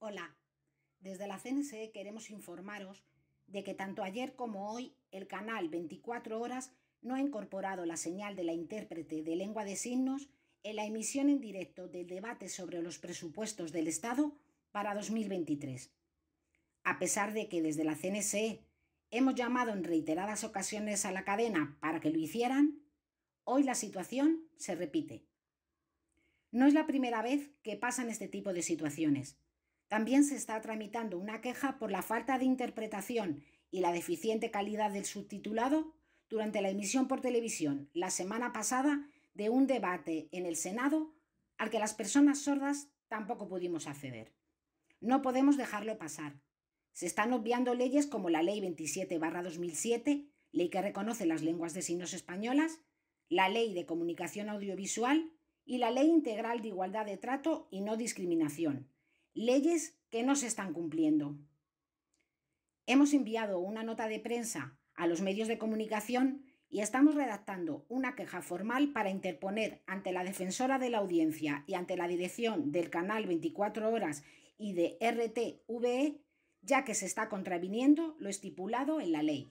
Hola, desde la CNSE queremos informaros de que tanto ayer como hoy el canal 24 horas no ha incorporado la señal de la intérprete de lengua de signos en la emisión en directo del debate sobre los presupuestos del Estado para 2023. A pesar de que desde la CNSE hemos llamado en reiteradas ocasiones a la cadena para que lo hicieran, hoy la situación se repite. No es la primera vez que pasan este tipo de situaciones. También se está tramitando una queja por la falta de interpretación y la deficiente calidad del subtitulado durante la emisión por televisión la semana pasada de un debate en el Senado al que las personas sordas tampoco pudimos acceder. No podemos dejarlo pasar. Se están obviando leyes como la Ley 27-2007, ley que reconoce las lenguas de signos españolas, la Ley de Comunicación Audiovisual y la Ley Integral de Igualdad de Trato y No Discriminación, leyes que no se están cumpliendo. Hemos enviado una nota de prensa a los medios de comunicación y estamos redactando una queja formal para interponer ante la defensora de la audiencia y ante la dirección del canal 24 horas y de RTVE, ya que se está contraviniendo lo estipulado en la ley.